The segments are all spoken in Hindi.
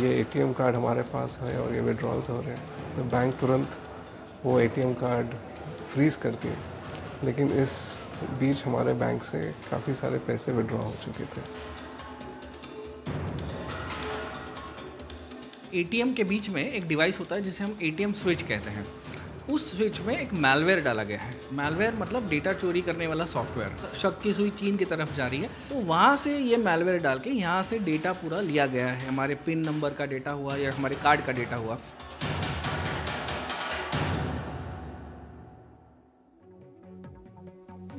ये एटीएम कार्ड हमारे पास है और ये विड्रॉल्स हो रहे हैं तो बैंक तुरंत वो एटीएम कार्ड फ्रीज करके लेकिन इस बीच हमारे बैंक से काफ़ी सारे पैसे विड्रॉ हो चुके थे एटीएम के बीच में एक डिवाइस होता है जिसे हम एटीएम स्विच कहते हैं उस स्विच में एक मेलवेयर डाला गया है मेलवेयर मतलब डेटा चोरी करने वाला सॉफ्टवेयर शक की सुई चीन की तरफ जा रही है तो वहाँ से ये मेलवेयर डाल के यहाँ से डेटा पूरा लिया गया है हमारे पिन नंबर का डेटा हुआ या हमारे कार्ड का डेटा हुआ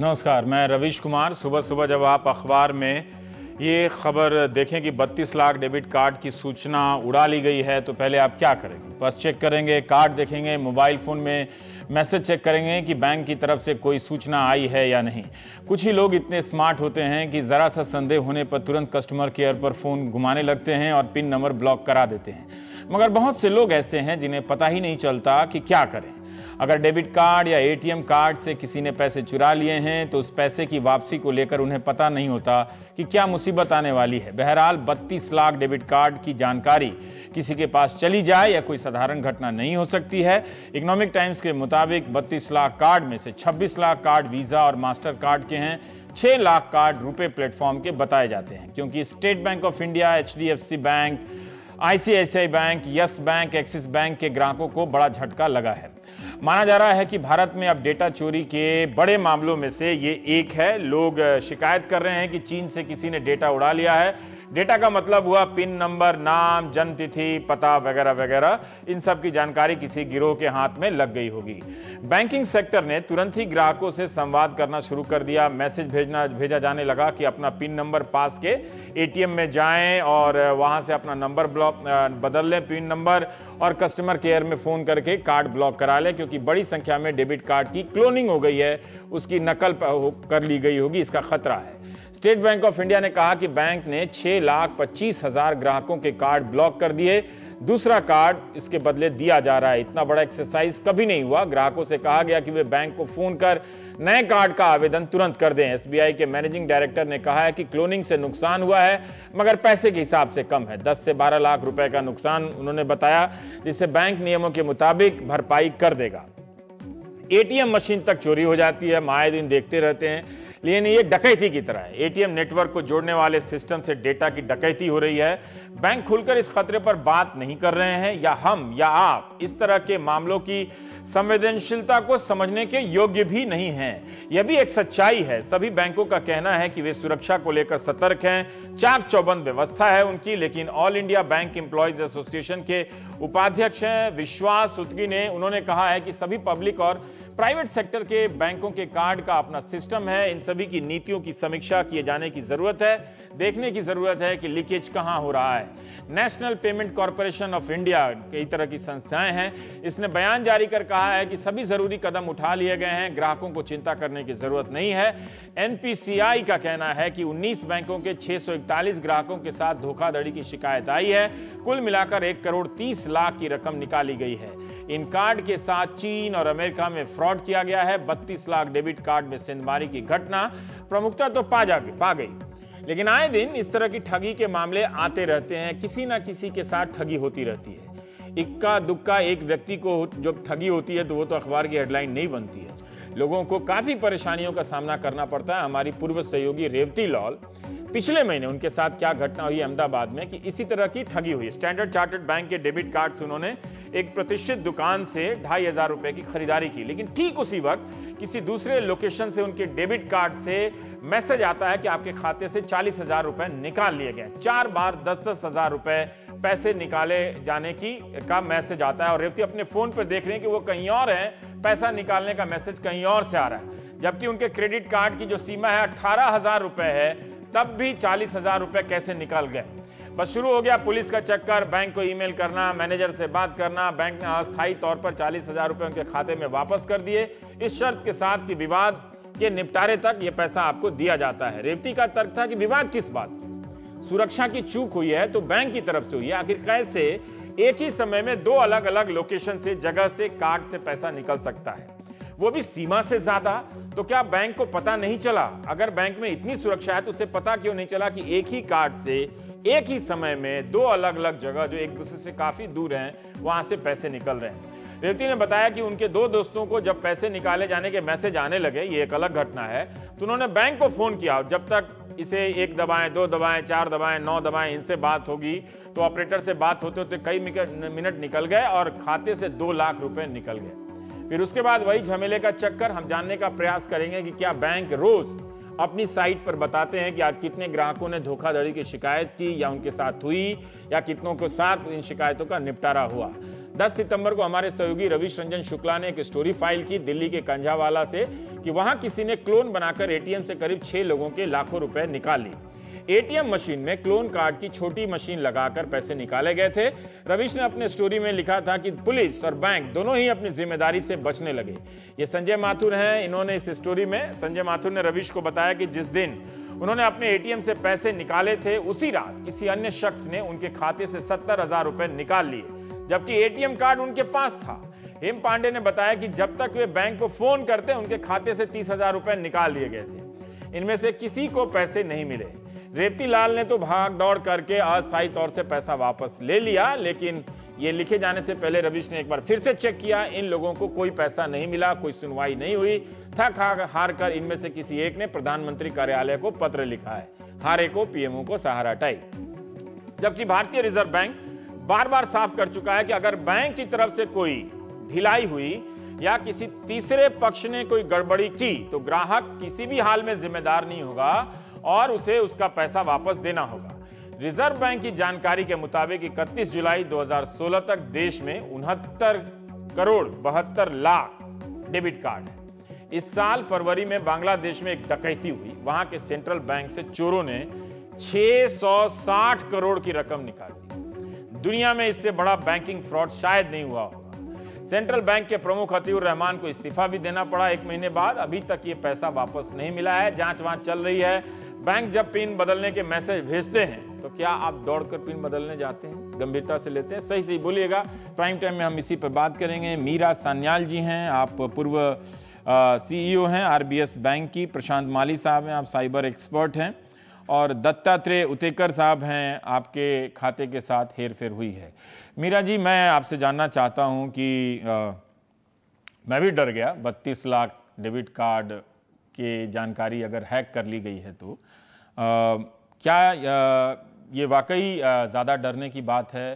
नमस्कार मैं रविश कुमार सुबह सुबह जब आप अखबार में ये खबर देखें कि 32 लाख डेबिट कार्ड की सूचना उड़ा ली गई है तो पहले आप क्या करेंगे पर्स चेक करेंगे कार्ड देखेंगे मोबाइल फ़ोन में मैसेज चेक करेंगे कि बैंक की तरफ से कोई सूचना आई है या नहीं कुछ ही लोग इतने स्मार्ट होते हैं कि ज़रा सा संदेह होने पर तुरंत कस्टमर केयर पर फ़ोन घुमाने लगते हैं और पिन नंबर ब्लॉक करा देते हैं मगर बहुत से लोग ऐसे हैं जिन्हें पता ही नहीं चलता कि क्या करें अगर डेबिट कार्ड या एटीएम कार्ड से किसी ने पैसे चुरा लिए हैं तो उस पैसे की वापसी को लेकर उन्हें पता नहीं होता कि क्या मुसीबत आने वाली है बहरहाल 32 लाख डेबिट कार्ड की जानकारी किसी के पास चली जाए या कोई साधारण घटना नहीं हो सकती है इकोनॉमिक टाइम्स के मुताबिक 32 लाख कार्ड में से 26 लाख कार्ड वीज़ा और मास्टर कार्ड के हैं छह लाख कार्ड रुपए प्लेटफॉर्म के बताए जाते हैं क्योंकि State Bank of India H Bank ICICI Bank Yes Bank Axis Bank के ग्राहकों को बड़ा झटका लगा है माना जा रहा है कि भारत में अब डेटा चोरी के बड़े मामलों में से ये एक है लोग शिकायत कर रहे हैं कि चीन से किसी ने डेटा उड़ा लिया है डेटा का मतलब हुआ पिन नंबर नाम जन्म तिथि पता वगैरह वगैरह इन सब की जानकारी किसी गिरोह के हाथ में लग गई होगी बैंकिंग सेक्टर ने तुरंत ही ग्राहकों से संवाद करना शुरू कर दिया मैसेज भेजना भेजा जाने लगा कि अपना पिन नंबर पास के एटीएम में जाएं और वहां से अपना नंबर ब्लॉक बदल लें पिन नंबर और कस्टमर केयर में फोन करके कार्ड ब्लॉक करा लें क्योंकि बड़ी संख्या में डेबिट कार्ड की क्लोनिंग हो गई है उसकी नकल कर ली गई होगी इसका खतरा है स्टेट बैंक ऑफ इंडिया ने कहा कि बैंक ने छह लाख पच्चीस हजार ग्राहकों के कार्ड ब्लॉक कर दिए दूसरा कार्ड इसके बदले दिया जा रहा है इतना बड़ा एक्सरसाइज कभी नहीं हुआ ग्राहकों से कहा गया कि वे बैंक को फोन कर नए कार्ड का आवेदन तुरंत कर दें एसबीआई के मैनेजिंग डायरेक्टर ने कहा है कि क्लोनिंग से नुकसान हुआ है मगर पैसे के हिसाब से कम है 10 से 12 लाख रुपए का नुकसान उन्होंने बताया जिसे बैंक नियमों के मुताबिक भरपाई कर देगा एटीएम मशीन तक चोरी हो जाती है माए दिन देखते रहते हैं लेकिन ये डकैती की तरह है एटीएम नेटवर्क को जोड़ने वाले सिस्टम से डेटा की डकैती हो रही है बैंक खुलकर इस खतरे पर बात नहीं कर रहे हैं या हम या आप इस तरह के मामलों की संवेदनशीलता को समझने के योग्य भी नहीं हैं। यह भी एक सच्चाई है सभी बैंकों का कहना है कि वे सुरक्षा को लेकर सतर्क हैं चाक चौबंद व्यवस्था है उनकी लेकिन All India Bank Employees Association के उपाध्यक्ष हैं विश्वास उत्की ने उन्होंने कहा है कि सभी पब्लिक और प्राइवेट सेक्टर के बैंकों के कार्ड का अपना सिस्टम है इन सभी की नीतियों की समीक्षा किए जाने की जरूरत है देखने की ज़रूरत है कि लीकेज कहां हो रहा है National Payment Corporation of India कई तरह की संस्थाएं हैं इसने बयान जारी कर कहा है कि सभी ज़रूरी कदम उठा लिए गए हैं ग्राहकों को चिंता करने की ज़रूरत नहीं है एनपीसीआई का कहना है कि 19 बैंकों के 641 ग्राहकों के साथ धोखाधड़ी की शिकायत आई है कुल मिलाकर एक करोड़ तीस लाख की रकम निकाली गई है इन कार्ड के साथ चीन और अमेरिका में फ्रॉड किया गया है बत्तीस लाख डेबिट कार्ड में सिंधमारी की घटना प्रमुखता तो पा जा पा गई लेकिन आए दिन इस तरह की ठगी के मामले आते रहते हैं किसी ना किसी के साथ ठगी होती रहती है इक्का दुक्का एक व्यक्ति को जब ठगी होती है तो वो तो अखबार की हेडलाइन नहीं बनती है लोगों को काफ़ी परेशानियों का सामना करना पड़ता है हमारी पूर्व सहयोगी रेवती लॉल पिछले महीने उनके साथ क्या घटना हुई अहमदाबाद में कि इसी तरह की ठगी हुई स्टैंडर्ड चार्टर्ड बैंक के डेबिट कार्ड से उन्होंने एक प्रतिष्ठित दुकान से ढाई हजार रुपए की खरीदारी की लेकिन ठीक उसी वक्त किसी दूसरे लोकेशन से उनके डेबिट कार्ड से मैसेज आता है कि आपके खाते से चालीस हजार रुपए निकाल लिए गए चार बार दस दस हजार रुपए पैसे निकाले जाने की का मैसेज आता है और रेवती अपने फोन पर देख रहे हैं कि वो कहीं और है पैसा निकालने का मैसेज कहीं और से आ रहा है जबकि उनके क्रेडिट कार्ड की जो सीमा है अठारह हजार रुपए है तब भी चालीस हजार रुपए कैसे निकाल गए बस शुरू हो गया पुलिस का चक्कर बैंक को ईमेल करना मैनेजर से बात करना बैंक ने अस्थायी तौर पर चालीस हजार रुपए उनके खाते में वापस कर दिए इस शर्त के साथ कि विवाद के निपटारे तक यह पैसा आपको दिया जाता है रेवती का तर्क था कि विवाद किस बात सुरक्षा की चूक हुई है तो बैंक की तरफ से हुई है आखिर कैसे एक ही समय में दो अलग अलग लोकेशन से जगह से कार्ड से पैसा निकल सकता है वो भी सीमा से ज्यादा तो क्या बैंक को पता नहीं चला अगर बैंक में इतनी सुरक्षा है तो उसे पता क्यों नहीं चला कि एक ही कार्ड से एक ही समय में दो अलग अलग जगह जो एक दूसरे से काफी दूर हैं वहां से पैसे निकल रहे हैं रेवती ने बताया कि उनके दो दोस्तों को जब पैसे निकाले जाने के मैसेज आने लगे ये एक अलग घटना है तो उन्होंने बैंक को फोन किया जब तक इसे एक दबाएं दो दबाएं चार दबाएं नौ दबाएं इनसे बात होगी तो ऑपरेटर से बात होते होते कई मिनट निकल गए और खाते से दो लाख रुपए निकल गए फिर उसके बाद वही झमेले का चक्कर हम जानने का प्रयास करेंगे कि क्या बैंक रोज अपनी साइट पर बताते हैं कि आज कितने ग्राहकों ने धोखाधड़ी की शिकायत की या उनके साथ हुई या कितनों के साथ इन शिकायतों का निपटारा हुआ 10 सितंबर को हमारे सहयोगी रविश रंजन शुक्ला ने एक स्टोरी फाइल की दिल्ली के कंझावाला से कि वहां किसी ने क्लोन बनाकर एटीएम से करीब छह लोगों के लाखों रुपए निकाल लिए एटीएम मशीन में क्लोन कार्ड की छोटी मशीन लगाकर पैसे निकाले गए थे रविश ने अपने स्टोरी में लिखा था कि पुलिस और बैंक दोनों ही अपनी जिम्मेदारी से बचने लगे ये संजय माथुर हैं इन्होंने इस स्टोरी में संजय माथुर ने रविश को बताया कि जिस दिन उन्होंने अपने एटीएम से पैसे निकाले थे उसी रात किसी अन्य शख्स ने उनके खाते से सत्तर हजार रुपए निकाल लिए जबकि एटीएम कार्ड उनके पास था हेम पांडे ने बताया कि जब तक वे बैंक को फोन करते उनके खाते से तीस हजार रुपए निकाल लिए गए थे इनमें से किसी को पैसे नहीं मिले रेवती लाल ने तो भाग दौड़ करके अस्थायी तौर से पैसा वापस ले लिया लेकिन ये लिखे जाने से पहले रविश ने एक बार फिर से चेक किया इन लोगों को कोई पैसा नहीं मिला कोई सुनवाई नहीं हुई थक हार कर इनमें से किसी एक ने प्रधानमंत्री कार्यालय को पत्र लिखा है हारे को पीएमओ को सहारा टाई जबकि भारतीय रिजर्व बैंक बार बार साफ कर चुका है कि अगर बैंक की तरफ से कोई ढिलाई हुई या किसी तीसरे पक्ष ने कोई गड़बड़ी की तो ग्राहक किसी भी हाल में जिम्मेदार नहीं होगा और उसे उसका पैसा वापस देना होगा रिजर्व बैंक की जानकारी के मुताबिक इकतीस जुलाई 2016 तक देश में उनहत्तर करोड़ बहत्तर लाख डेबिट कार्ड है इस साल फरवरी में बांग्लादेश में एक डकैती हुई वहां के सेंट्रल बैंक से चोरों ने 660 करोड़ की रकम निकाल दी दुनिया में इससे बड़ा बैंकिंग फ्रॉड शायद नहीं हुआ होगा सेंट्रल बैंक के प्रमुख अतीउर रहमान को इस्तीफा भी देना पड़ा एक महीने बाद अभी तक ये पैसा वापस नहीं मिला है जांच वांच चल रही है बैंक जब पिन बदलने के मैसेज भेजते हैं तो क्या आप दौड़कर पिन बदलने जाते हैं गंभीरता से लेते हैं सही सही बोलिएगा प्राइम टाइम में हम इसी पर बात करेंगे मीरा सान्याल जी हैं आप पूर्व सीईओ e हैं आरबीएस बैंक की प्रशांत माली साहब हैं आप साइबर एक्सपर्ट हैं और दत्तात्रेय उतेकर साहब हैं आपके खाते के साथ हेर फेर हुई है मीरा जी मैं आपसे जानना चाहता हूं कि आ, मैं भी डर गया बत्तीस लाख डेबिट कार्ड के जानकारी अगर हैक कर ली गई है तो आ, क्या आ, ये वाकई ज़्यादा डरने की बात है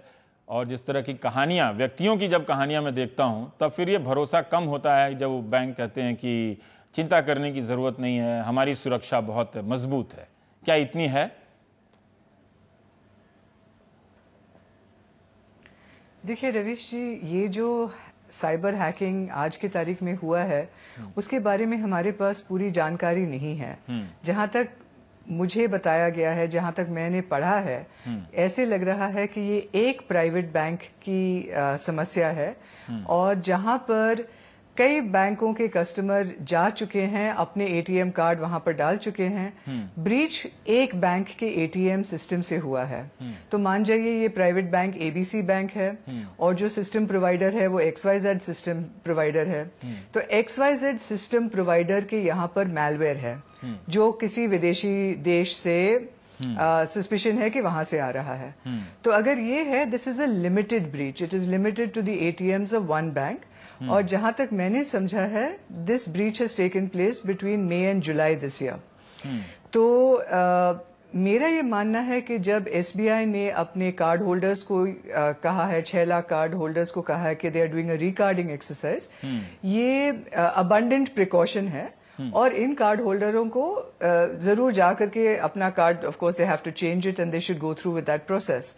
और जिस तरह की कहानियाँ व्यक्तियों की जब कहानियाँ मैं देखता हूँ तब फिर ये भरोसा कम होता है जब बैंक कहते हैं कि चिंता करने की ज़रूरत नहीं है हमारी सुरक्षा बहुत मजबूत है क्या इतनी है देखिए रवीश जी ये जो साइबर हैकिंग आज की तारीख में हुआ है हम्म। उसके बारे में हमारे पास पूरी जानकारी नहीं है हम्म। जहां तक मुझे बताया गया है जहां तक मैंने पढ़ा है हम्म। ऐसे लग रहा है कि ये एक प्राइवेट बैंक की आ, समस्या है और जहां पर कई बैंकों के कस्टमर जा चुके हैं अपने एटीएम कार्ड वहां पर डाल चुके हैं हम्म। ब्रीच एक बैंक के एटीएम सिस्टम से हुआ है हम्म। तो मान जाइए ये प्राइवेट बैंक एबीसी बैंक है हम्म। और जो सिस्टम प्रोवाइडर है वो एक्सवाइजेड सिस्टम प्रोवाइडर है तो जेड सिस्टम प्रोवाइडर के यहाँ पर मेलवेयर है जो किसी विदेशी देश से सस्पिशन है कि वहां से आ रहा है तो अगर ये है this is a limited breach it is limited to the ATMs of one bank और जहां तक मैंने समझा है this breach has taken place between May and July this year तो आ, मेरा ये मानना है कि जब एसबीआई ने अपने कार्ड होल्डर्स को आ, कहा है छह लाख कार्ड होल्डर्स को कहा है कि they are doing a recording exercise ये अबंडेंट प्रिकॉशन है और इन कार्ड होल्डरों को जरूर जाकर के अपना card of course they have to change it and they should go through with that process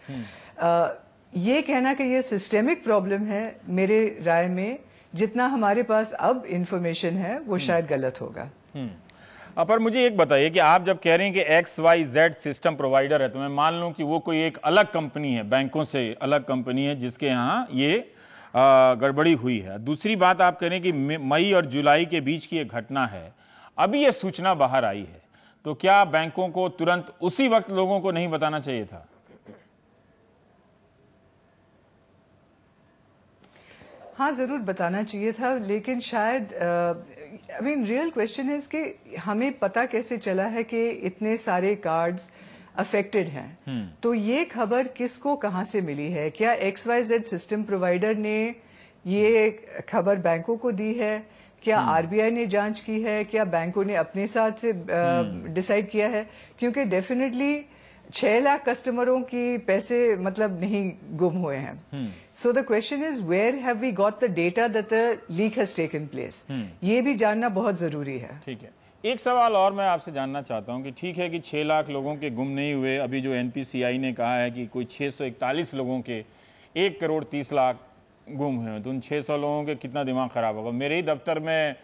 ये कहना कि ये सिस्टेमिक प्रॉब्लम है मेरे राय में जितना हमारे पास अब इन्फॉर्मेशन है वो हम्म। शायद गलत होगा हम्म। अपर मुझे एक बताइए कि आप जब कह रहे हैं कि X Y Z system provider है तो मैं मान लूं कि वो कोई एक अलग कंपनी है बैंकों से अलग कंपनी है जिसके यहाँ ये गड़बड़ी हुई है दूसरी बात आप कह रहे हैं कि मई और जुलाई के बीच की एक घटना है अभी ये सूचना बाहर आई है तो क्या बैंकों को तुरंत उसी वक्त लोगों को नहीं बताना चाहिए था हाँ ज़रूर बताना चाहिए था लेकिन शायद आई मीन रियल क्वेश्चन है कि हमें पता कैसे चला है कि इतने सारे कार्ड्स अफेक्टेड हैं हम्म। तो ये खबर किसको कहाँ से मिली है क्या X Y Z system provider ने ये खबर बैंकों को दी है क्या आरबीआई हम्म। ने जांच की है क्या बैंकों ने अपने साथ से डिसाइड हम्म। किया है क्योंकि डेफिनेटली छह लाख कस्टमरों की पैसे मतलब नहीं गुम हुए हैं so the question is where have we got the data the leak has taken place ये भी जानना बहुत जरूरी है ठीक है एक सवाल और मैं आपसे जानना चाहता हूं कि ठीक है कि छह लाख लोगों के गुम नहीं हुए अभी जो एनपीसीआई ने कहा है कि कोई इकतालीस लोगों के एक करोड़ तीस लाख गुम हुए तो उन सौ लोगों के कितना दिमाग खराब होगा मेरे ही दफ्तर में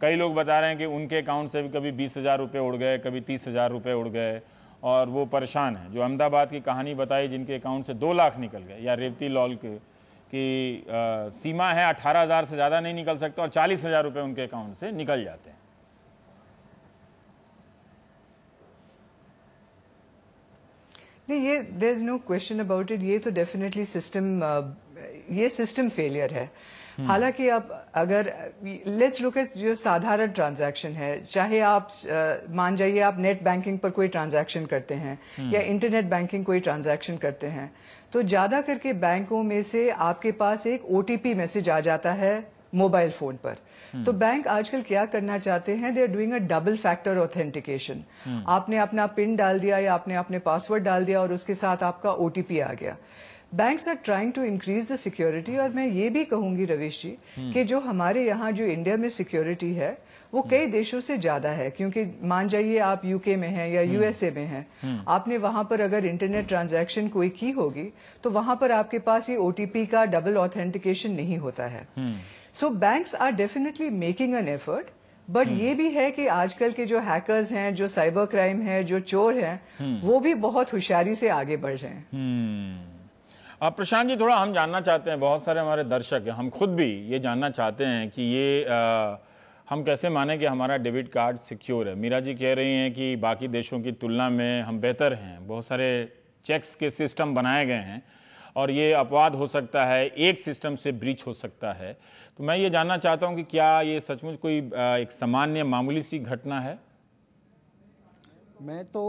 कई लोग बता रहे हैं कि उनके अकाउंट से भी कभी बीस हज़ार रुपये उड़ गए कभी तीस हज़ार रुपये उड़ गए और वो परेशान हैं जो अहमदाबाद की कहानी बताई जिनके अकाउंट से दो लाख निकल गए या रेवती लॉल के कि आ, सीमा है अठारह हज़ार से ज़्यादा नहीं निकल सकता और चालीस हज़ार रुपये उनके अकाउंट से निकल जाते हैं नहीं ये there is no question about it ये तो डेफिनेटली सिस्टम ये सिस्टम फेलियर है हम्म। हालांकि अब अगर लेट्स लुक एट जो साधारण ट्रांजैक्शन है चाहे आप मान जाइए आप नेट बैंकिंग पर कोई ट्रांजैक्शन करते हैं हम्म। या इंटरनेट बैंकिंग कोई ट्रांजैक्शन करते हैं तो ज्यादा करके बैंकों में से आपके पास एक ओटीपी मैसेज आ जाता है मोबाइल फोन पर हम्म। तो बैंक आजकल क्या करना चाहते हैं they are doing a double factor authentication आपने अपना पिन डाल दिया या आपने अपने पासवर्ड डाल दिया और उसके साथ आपका ओटीपी आ गया banks are trying to increase the security और मैं ये भी कहूंगी रवीश जी हम्म। कि जो हमारे यहाँ जो इंडिया में सिक्योरिटी है वो कई हम्म। देशों से ज्यादा है क्योंकि मान जाइए आप यूके में हैं या यूएसए हम्म। में हैं आपने वहां पर अगर इंटरनेट ट्रांजैक्शन कोई की होगी तो वहां पर आपके पास ये ओटीपी का डबल ऑथेंटिकेशन नहीं होता है so banks are definitely making an effort but ये भी है कि आजकल के जो हैकर्स हैं जो साइबर क्राइम है जो चोर हैं वो भी बहुत होशियारी से आगे बढ़ रहे हैं आप प्रशांत जी थोड़ा हम जानना चाहते हैं बहुत सारे हमारे दर्शक हैं हम खुद भी ये जानना चाहते हैं कि ये आ, हम कैसे माने कि हमारा डेबिट कार्ड सिक्योर है मीरा जी कह रही हैं कि बाकी देशों की तुलना में हम बेहतर हैं बहुत सारे चेक्स के सिस्टम बनाए गए हैं और ये अपवाद हो सकता है एक सिस्टम से ब्रीच हो सकता है तो मैं ये जानना चाहता हूँ कि क्या ये सचमुच कोई एक सामान्य मामूली सी घटना है मैं तो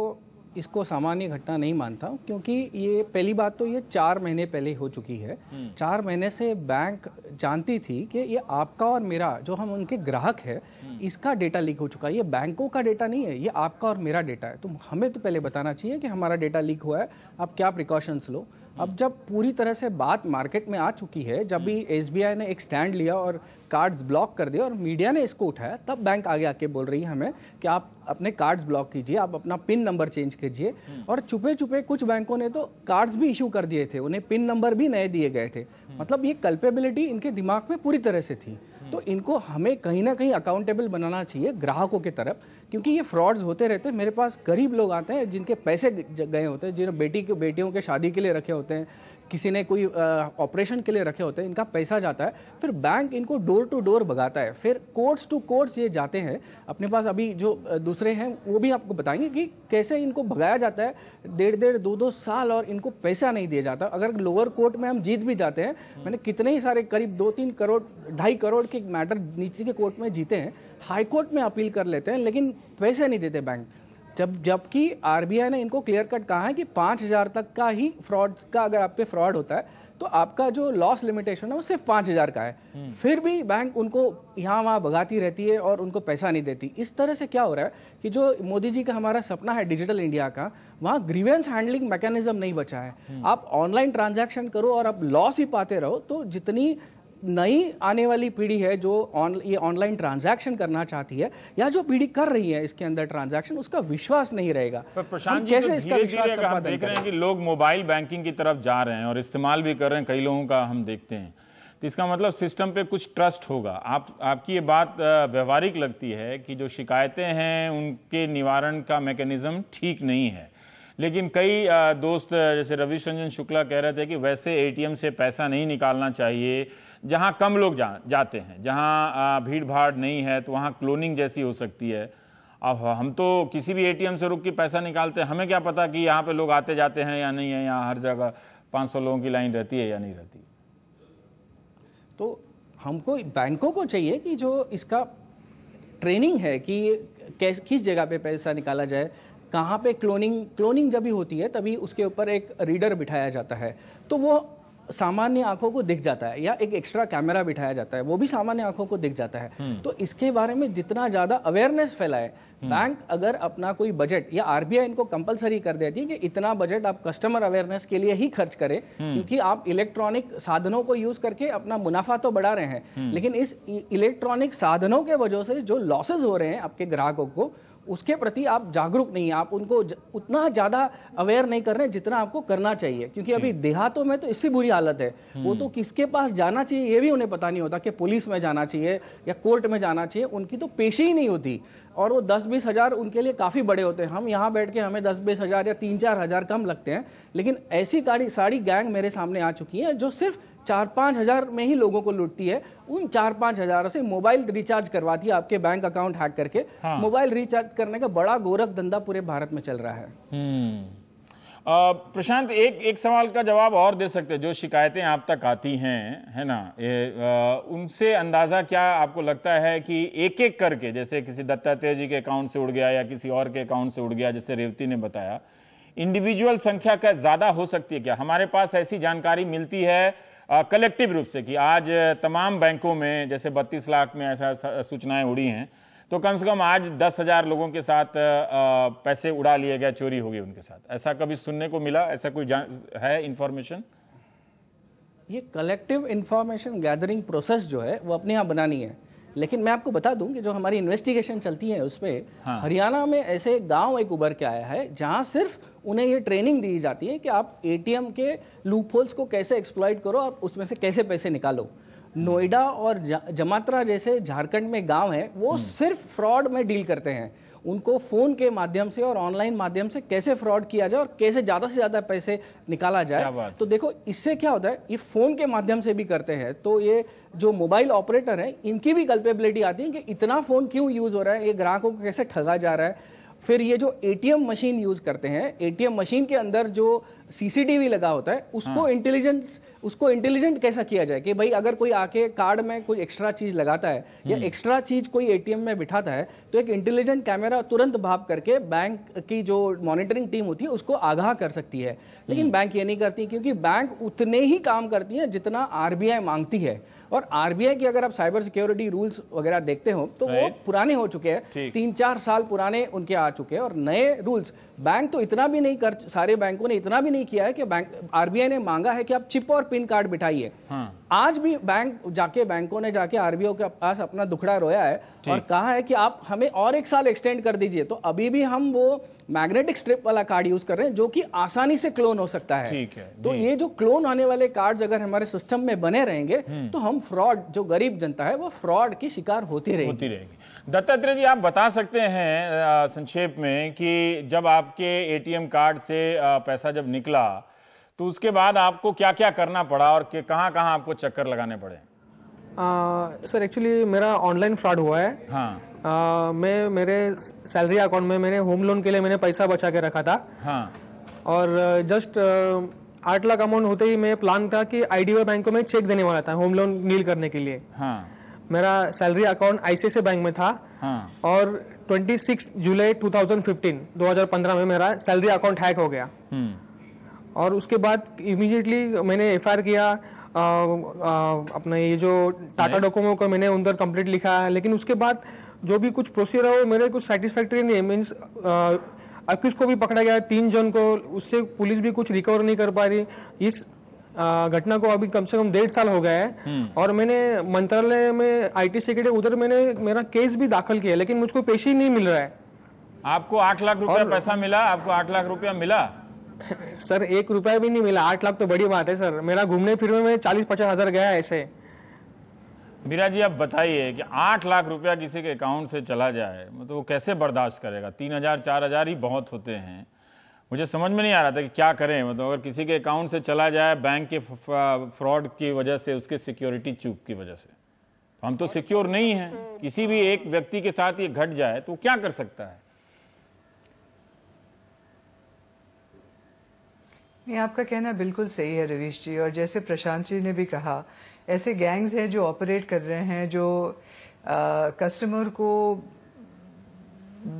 इसको सामान्य घटना नहीं मानता क्योंकि ये पहली बात तो ये चार महीने पहले हो चुकी है हम्म। चार महीने से बैंक जानती थी कि ये आपका और मेरा जो हम उनके ग्राहक है हम्म। इसका डेटा लीक हो चुका है ये बैंकों का डेटा नहीं है ये आपका और मेरा डेटा है तो हमें तो पहले बताना चाहिए कि हमारा डेटा लीक हुआ है आप क्या प्रिकॉशंस लो अब हम्म। जब पूरी तरह से बात मार्केट में आ चुकी है जब भी एस ने एक स्टैंड लिया और कार्ड्स ब्लॉक कर दिए और मीडिया ने इसको उठाया तब बैंक आगे आके बोल रही है हमें कि आप अपने कार्ड्स ब्लॉक कीजिए आप अपना पिन नंबर चेंज कीजिए हम्म। और छुपे छुपे कुछ बैंकों ने तो कार्ड्स भी इशू कर दिए थे उन्हें पिन नंबर भी नए दिए गए थे हम्म। मतलब ये कल्पेबिलिटी इनके दिमाग में पूरी तरह से थी हम्म। तो इनको हमें कहीं ना कहीं अकाउंटेबल बनाना चाहिए ग्राहकों की तरफ क्योंकि ये फ्रॉड्स होते रहते हैं मेरे पास गरीब लोग आते हैं जिनके पैसे गए होते हैं जिन्होंने बेटी के बेटियों के शादी के लिए रखे होते हैं किसी ने कोई ऑपरेशन के लिए रखे होते हैं इनका पैसा जाता है फिर बैंक इनको डोर टू डोर भगाता है फिर कोर्ट्स टू कोर्ट्स ये जाते हैं अपने पास अभी जो दूसरे हैं वो भी आपको बताएंगे कि कैसे इनको भगाया जाता है डेढ़ डेढ़ दो दो साल और इनको पैसा नहीं दिया जाता अगर लोअर कोर्ट में हम जीत भी जाते हैं हम्म। मैंने कितने ही सारे करीब दो तीन करोड़ ढाई करोड़ के मैटर नीचे के कोर्ट में जीते हैं हाई कोर्ट में अपील कर लेते हैं लेकिन पैसे नहीं देते बैंक जब जबकि आरबीआई ने इनको क्लियर कट कहा है कि पाँच हज़ार तक का ही फ्रॉड का अगर आप पे फ्रॉड होता है तो आपका जो लॉस लिमिटेशन है वो सिर्फ पाँच हज़ार का है हम्म। फिर भी बैंक उनको यहाँ वहाँ भगाती रहती है और उनको पैसा नहीं देती इस तरह से क्या हो रहा है कि जो मोदी जी का हमारा सपना है डिजिटल इंडिया का वहाँ ग्रीवेंस हैंडलिंग मैकेनिज्म नहीं बचा है हम्म। आप ऑनलाइन ट्रांजेक्शन करो और आप लॉस ही पाते रहो तो जितनी नई आने वाली पीढ़ी है जो ऑन ये ऑनलाइन ट्रांजैक्शन करना चाहती है या जो पीढ़ी कर रही है इसके अंदर ट्रांजैक्शन उसका विश्वास नहीं रहेगा पर प्रशांत जी कैसे तो इसका विश्वास हम देख रहे हैं कि लोग मोबाइल बैंकिंग की तरफ जा रहे हैं और इस्तेमाल भी कर रहे हैं कई लोगों का हम देखते हैं तो इसका मतलब सिस्टम पे कुछ ट्रस्ट होगा आप आपकी ये बात व्यवहारिक लगती है कि जो शिकायतें हैं उनके निवारण का मैकेनिज्म ठीक नहीं है लेकिन कई दोस्त जैसे रविश रंजन शुक्ला कह रहे थे कि वैसे एटीएम से पैसा नहीं निकालना चाहिए जहाँ कम लोग जा, जाते हैं जहाँ भीड़ भाड़ नहीं है तो वहाँ क्लोनिंग जैसी हो सकती है अब हम तो किसी भी एटीएम से रुक के पैसा निकालते हैं हमें क्या पता कि यहाँ पे लोग आते जाते हैं या नहीं है यहाँ हर जगह 500 लोगों की लाइन रहती है या नहीं रहती तो हमको बैंकों को चाहिए कि जो इसका ट्रेनिंग है कि कैस किस जगह पे पैसा निकाला जाए कहाँ पे क्लोनिंग क्लोनिंग जब भी होती है तभी उसके ऊपर एक रीडर बिठाया जाता है तो वो सामान्य आंखों को दिख जाता है या एक एक्स्ट्रा कैमरा बिठाया जाता है वो भी सामान्य आंखों को दिख जाता है हम्म। तो इसके बारे में जितना ज्यादा अवेयरनेस फैलाए बैंक अगर अपना कोई बजट या आरबीआई इनको कंपलसरी कर देती है कि इतना बजट आप कस्टमर अवेयरनेस के लिए ही खर्च करें हम्म। क्योंकि आप इलेक्ट्रॉनिक साधनों को यूज करके अपना मुनाफा तो बढ़ा रहे हैं हम्म। लेकिन इस इलेक्ट्रॉनिक e-, साधनों के वजह से जो लॉसेज हो रहे हैं आपके ग्राहकों को उसके प्रति आप जागरूक नहीं आप उनको ज, उतना ज़्यादा अवेयर नहीं कर रहे हैं जितना आपको करना चाहिए क्योंकि अभी देहातों में तो इससे बुरी हालत है वो हम्म। तो किसके पास जाना चाहिए ये भी उन्हें पता नहीं होता कि पुलिस में जाना चाहिए या कोर्ट में जाना चाहिए उनकी तो पेशी ही नहीं होती और वो दस बीस हज़ार उनके लिए काफ़ी बड़े होते हैं हम यहाँ बैठ के हमें दस बीस हज़ार या तीन चार हज़ार कम लगते हैं लेकिन ऐसी गाड़ी सारी गैंग मेरे सामने आ चुकी है जो सिर्फ चार पाँच हज़ार में ही लोगों को लूटती है उन चार पाँच हज़ार से मोबाइल रिचार्ज करवाती है आपके बैंक अकाउंट हैक करके हाँ। मोबाइल रिचार्ज करने का बड़ा गोरख धंधा पूरे भारत में चल रहा है हम्म। प्रशांत एक एक सवाल का जवाब और दे सकते हैं जो शिकायतें आप तक आती हैं है ना ए, आ, उनसे अंदाज़ा क्या आपको लगता है कि एक एक करके जैसे किसी दत्तात्रेय जी के अकाउंट से उड़ गया या किसी और के अकाउंट से उड़ गया जैसे रेवती ने बताया इंडिविजुअल संख्या का ज़्यादा हो सकती है क्या हमारे पास ऐसी जानकारी मिलती है कलेक्टिव रूप से कि आज तमाम बैंकों में जैसे बत्तीस लाख में ऐसा सूचनाएं उड़ी हैं तो कम से कम आज दस हजार लोगों के साथ पैसे उड़ा लिए गए चोरी हो गई उनके साथ ऐसा कभी सुनने को मिला ऐसा कोई है इंफॉर्मेशन ये कलेक्टिव इंफॉर्मेशन गैदरिंग प्रोसेस जो है वो अपने यहाँ बनानी है लेकिन मैं आपको बता दूं कि जो हमारी इन्वेस्टिगेशन चलती है उस पर हाँ। हरियाणा में ऐसे गांव एक उभर के आया है जहां सिर्फ उन्हें ये ट्रेनिंग दी जाती है कि आप एटीएम के लूप होल्स को कैसे एक्सप्लॉइट करो और उसमें से कैसे पैसे निकालो नोएडा और जमात्रा जैसे झारखंड में गांव है वो हम्म। सिर्फ फ्रॉड में डील करते हैं उनको फ़ोन के माध्यम से और ऑनलाइन माध्यम से कैसे फ्रॉड किया जाए और कैसे ज़्यादा से ज़्यादा पैसे निकाला जाए तो देखो इससे क्या होता है ये फ़ोन के माध्यम से भी करते हैं तो ये जो मोबाइल ऑपरेटर है इनकी भी कल्पेबिलिटी आती है कि इतना फ़ोन क्यों यूज़ हो रहा है ये ग्राहकों को कैसे ठगा जा रहा है फिर ये जो एटीएम मशीन यूज करते हैं एटीएम मशीन के अंदर जो सीसीटीवी लगा होता है उसको हाँ। इंटेलिजेंस उसको इंटेलिजेंट कैसा किया जाए कि भाई अगर कोई आके कार्ड में कोई एक्स्ट्रा चीज लगाता है या एक्स्ट्रा हम्म। चीज कोई एटीएम में बिठाता है तो एक इंटेलिजेंट कैमरा तुरंत भाप करके बैंक की जो मॉनिटरिंग टीम होती है उसको आगाह कर सकती है लेकिन बैंक हम्म। ये नहीं करती क्योंकि बैंक उतने ही काम करती है जितना आरबीआई मांगती है और आरबीआई की अगर आप साइबर सिक्योरिटी रूल्स वगैरह देखते हो तो वो पुराने हो चुके हैं तीन चार साल पुराने उनके आ चुके हैं और नए रूल्स बैंक तो इतना भी नहीं कर सारे बैंकों ने इतना भी नहीं किया है कि बैंक आरबीआई ने मांगा है कि आप चिप और पिन कार्ड बिठाइए हाँ। आज भी बैंक जाके बैंकों ने जाके आरबीआई के पास अपना दुखड़ा रोया है और कहा है कि आप हमें और एक साल एक्सटेंड कर दीजिए तो अभी भी हम वो मैग्नेटिक स्ट्रिप वाला कार्ड यूज कर रहे हैं जो कि आसानी से क्लोन हो सकता है ठीक है तो ये जो क्लोन आने वाले कार्ड अगर हमारे सिस्टम में बने रहेंगे हम्म। तो हम फ्रॉड जो गरीब जनता है वो फ्रॉड की शिकार होती रहेगी होती रहेगी दत्तात्रेय जी आप बता सकते हैं संक्षेप में कि जब आपके एटीएम कार्ड से पैसा जब निकला तो उसके बाद आपको क्या क्या करना पड़ा और कहाँ कहाँ आपको चक्कर लगाने पड़े सर एक्चुअली मेरा ऑनलाइन फ्रॉड हुआ है हाँ uh, मैं मेरे सैलरी अकाउंट में मैंने होम लोन के लिए मैंने पैसा बचा के रखा था हाँ और जस्ट आठ लाख अमाउंट होते ही मैं प्लान था कि आईडीबीआई बैंक को मैं चेक देने वाला था होम लोन नील करने के लिए हाँ मेरा सैलरी अकाउंट आईसीआई बैंक में था हाँ। और 26 जुलाई 2015 2015 में मेरा सैलरी अकाउंट हैक हो गया हम्म। और उसके बाद इमीडिएटली मैंने एफ किया अपना ये जो टाटा डोकोमो को मैंने उधर कंप्लीट लिखा है लेकिन उसके बाद जो भी कुछ प्रोसीजर है वो मेरे कुछ सेटिस्फैक्ट्री नहीं है मीन्स अक्स को भी पकड़ा गया तीन जन को उससे पुलिस भी कुछ रिकवर नहीं कर पा रही इस घटना को अभी कम से कम डेढ़ साल हो गया है हम्म। और मैंने मंत्रालय में आईटी सेक्रेटरी उधर मैंने मेरा केस भी दाखिल किया लेकिन मुझको पेशी नहीं मिल रहा है आपको आठ लाख रुपया पैसा मिला आपको आठ लाख रुपया मिला सर एक रुपया भी नहीं मिला आठ लाख तो बड़ी बात है सर मेरा घूमने फिरने में चालीस पचास हजार गया ऐसे मीरा जी आप बताइए कि आठ लाख रुपया किसी के अकाउंट से चला जाए मतलब वो कैसे बर्दाश्त करेगा तीन हजार चार हजार ही बहुत होते हैं मुझे समझ में नहीं आ रहा था कि क्या करें मतलब अगर किसी के अकाउंट से चला जाए बैंक के फ्रॉड की वजह से उसके सिक्योरिटी चूक की वजह से तो हम तो सिक्योर नहीं है किसी भी एक व्यक्ति के साथ ये घट जाए तो क्या कर सकता है नहीं आपका कहना बिल्कुल सही है रवीश जी और जैसे प्रशांत जी ने भी कहा ऐसे गैंग्स हैं जो ऑपरेट कर रहे हैं जो आ, कस्टमर को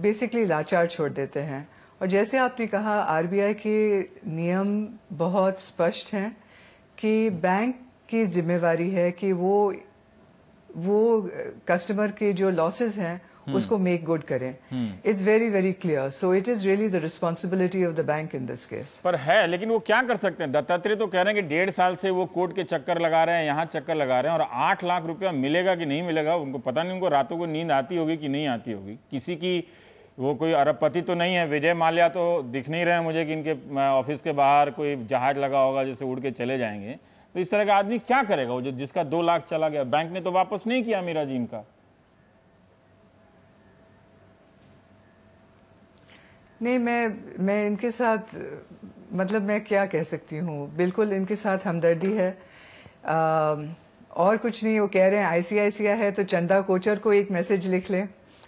बेसिकली लाचार छोड़ देते हैं और जैसे आपने कहा आरबीआई के नियम बहुत स्पष्ट हैं कि बैंक की जिम्मेवारी है कि वो वो कस्टमर के जो लॉसेस हैं Hmm. उसको मेक गुड करें it's very very clear so it is really the responsibility of the bank in this case पर है लेकिन वो क्या कर सकते हैं दत्तात्रेय तो कह रहे हैं कि डेढ़ साल से वो कोर्ट के चक्कर लगा रहे हैं यहाँ चक्कर लगा रहे हैं और आठ लाख रुपया मिलेगा कि नहीं मिलेगा उनको पता नहीं उनको रातों को नींद आती होगी कि नहीं आती होगी किसी की वो कोई अरबपति तो नहीं है विजय माल्या तो दिख नहीं रहे हैं मुझे कि इनके ऑफिस के बाहर कोई जहाज लगा होगा जैसे उड़ के चले जाएंगे तो इस तरह का आदमी क्या करेगा वो जो जिसका दो लाख चला गया बैंक ने तो वापस नहीं किया मीरा जी इनका नहीं मैं मैं इनके साथ मतलब मैं क्या कह सकती हूँ बिल्कुल इनके साथ हमदर्दी है आ, और कुछ नहीं वो कह रहे हैं आईसीआईसीआई है तो चंदा कोचर को एक मैसेज लिख लें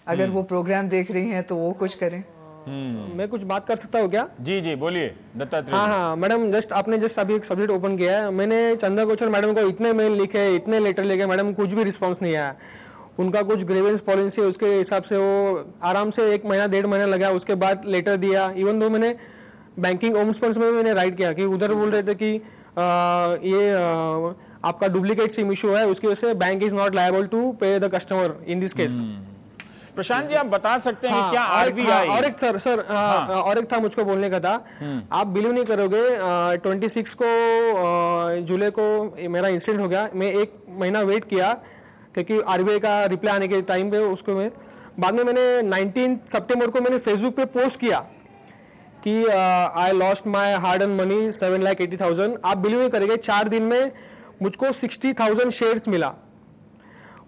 अगर वो हम्म। प्रोग्राम देख रही हैं तो वो कुछ करें हम्म। मैं कुछ बात कर सकता हूँ क्या जी जी बोलिए दत्तात्रेय हाँ हाँ मैडम जस्ट आपने जस्ट अभी एक सब्जेक्ट ओपन किया है मैंने चंदा कोचर मैडम को इतने मेल लिखे इतने लेटर लिखे मैडम कुछ भी रिस्पॉन्स नहीं आया उनका कुछ ग्रेवेंस पॉलिसी है उसके हिसाब से वो आराम से एक महीना डेढ़ महीना लगा उसके बाद लेटर दिया इवन दो मैंने बैंकिंग ओम्स पर में मैंने राइट किया कि उधर बोल रहे थे कि आ, ये आ, आपका डुप्लीकेट सिम इशू है उसकी वजह से bank is not liable to pay the customer in this case Prashant ji आप बता सकते हैं हाँ, क्या आरबीआई हाँ, और एक सर सर हाँ, हाँ, और एक था मुझको बोलने का था हम्म। आप बिलीव नहीं करोगे ट्वेंटी सिक्स को जुलाई को मेरा इंसिडेंट हो गया मैं एक महीना वेट किया क्योंकि आरबीआई का रिप्लाई आने के टाइम पे उसको मैं बाद में मैंने 19 सितंबर को मैंने फेसबुक पे पोस्ट किया कि I lost my hard earned money seven lakh eighty thousand आप बिलीव नहीं करेंगे चार दिन में मुझको सिक्सटी थाउजेंड शेयर्स मिला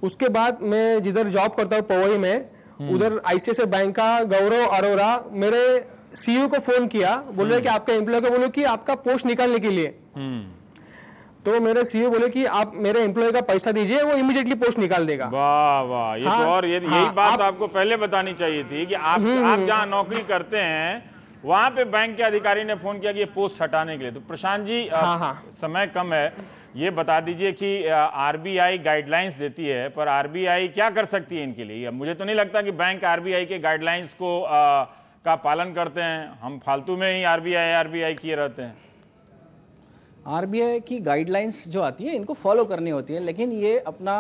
उसके बाद मैं जिधर जॉब करता हूँ पवई में हम्म। उधर आईसीआई बैंक का गौरव अरोरा मेरे सीईओ e को फोन किया बोल रहे हम्म। कि आपका एम्प्लॉय को बोलो कि आपका पोस्ट निकालने के लिए हम्म। तो मेरे सीईओ e बोले कि आप मेरे एम्प्लॉय का पैसा दीजिए वो इमीडिएटली पोस्ट निकाल देगा वाह वाह ये तो हाँ, तो और ये, हाँ, यही बात आप, आपको पहले बतानी चाहिए थी कि आप हुँ, हम्म, आप हम्म। जहाँ नौकरी करते हैं वहां पे बैंक के अधिकारी ने फोन किया कि ये पोस्ट हटाने के लिए तो प्रशांत जी हाँ, हाँ. समय कम है ये बता दीजिए कि आरबीआई गाइडलाइंस देती है पर आरबीआई क्या कर सकती है इनके लिए मुझे तो नहीं लगता कि बैंक आरबीआई के गाइडलाइंस को का पालन करते हैं हम फालतू में ही आरबीआई आरबीआई किए रहते हैं आरबीआई की गाइडलाइंस जो आती है इनको फॉलो करनी होती है लेकिन ये अपना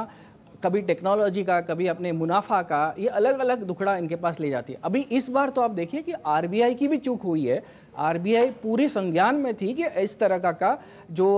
कभी टेक्नोलॉजी का कभी अपने मुनाफा का ये अलग अलग दुखड़ा इनके पास ले जाती है अभी इस बार तो आप देखिए कि आरबीआई की भी चूक हुई है आरबीआई पूरे संज्ञान में थी कि इस तरह का का जो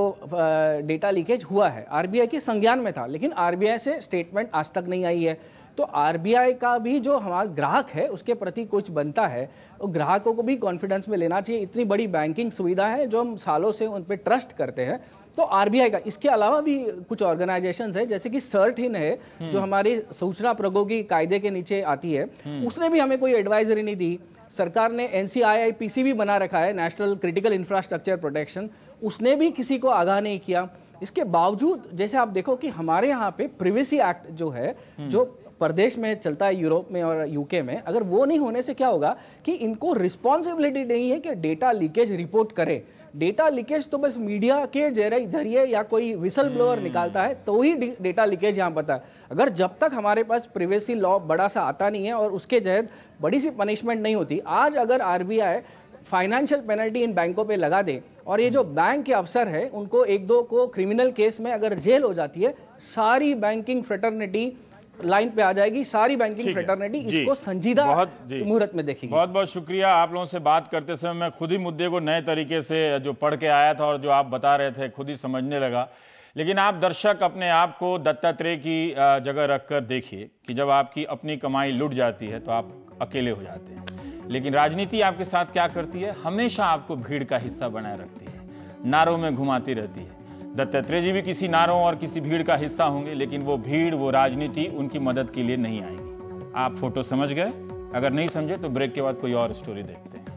डेटा लीकेज हुआ है आरबीआई के संज्ञान में था लेकिन आरबीआई से स्टेटमेंट आज तक नहीं आई है तो आरबीआई का भी जो हमारा ग्राहक है उसके प्रति कुछ बनता है और तो ग्राहकों को भी कॉन्फिडेंस में लेना चाहिए इतनी बड़ी बैंकिंग सुविधा है जो हम सालों से उन पर ट्रस्ट करते हैं तो आरबीआई का इसके अलावा भी कुछ ऑर्गेनाइजेशंस है जैसे कि सर्ट इन है हम्म। जो हमारी सूचना प्रौद्योगिकी कायदे के नीचे आती है हम्म। उसने भी हमें कोई एडवाइजरी नहीं दी सरकार ने एनसीआईआई भी बना रखा है नेशनल क्रिटिकल इंफ्रास्ट्रक्चर प्रोटेक्शन उसने भी किसी को आगाह नहीं किया इसके बावजूद जैसे आप देखो कि हमारे यहाँ पे प्रिवेसी एक्ट जो है हम्म। जो प्रदेश में चलता है यूरोप में और यूके में अगर वो नहीं होने से क्या होगा कि इनको रिस्पॉन्सिबिलिटी नहीं है कि डेटा लीकेज रिपोर्ट करे डेटा लीकेज तो बस मीडिया के जरिए या कोई विसल ब्लोअर हम्म। निकालता है तो ही डेटा लीकेज यहाँ पता है अगर जब तक हमारे पास प्रिवेसी लॉ बड़ा सा आता नहीं है और उसके जहत बड़ी सी पनिशमेंट नहीं होती आज अगर आरबीआई फाइनेंशियल पेनल्टी इन बैंकों पे लगा दे और ये जो बैंक के अफसर है उनको एक दो को क्रिमिनल केस में अगर जेल हो जाती है सारी बैंकिंग फ्रेटर्निटी लाइन पे आ जाएगी सारी बैंकिंग फ्रेटर्निटी इसको संजीदा मुहूर्त में देखेगी बहुत बहुत शुक्रिया आप लोगों से बात करते समय मैं खुद ही मुद्दे को नए तरीके से जो पढ़ के आया था और जो आप बता रहे थे खुद ही समझने लगा लेकिन आप दर्शक अपने आप को दत्तात्रेय की जगह रखकर देखिए कि जब आपकी अपनी कमाई लुट जाती है तो आप अकेले हो जाते हैं लेकिन राजनीति आपके साथ क्या करती है हमेशा आपको भीड़ का हिस्सा बनाए रखती है नारों में घुमाती रहती है दत्तात्रेय जी भी किसी नारों और किसी भीड़ का हिस्सा होंगे लेकिन वो भीड़ वो राजनीति उनकी मदद के लिए नहीं आएगी आप फोटो समझ गए अगर नहीं समझे तो ब्रेक के बाद कोई और स्टोरी देखते हैं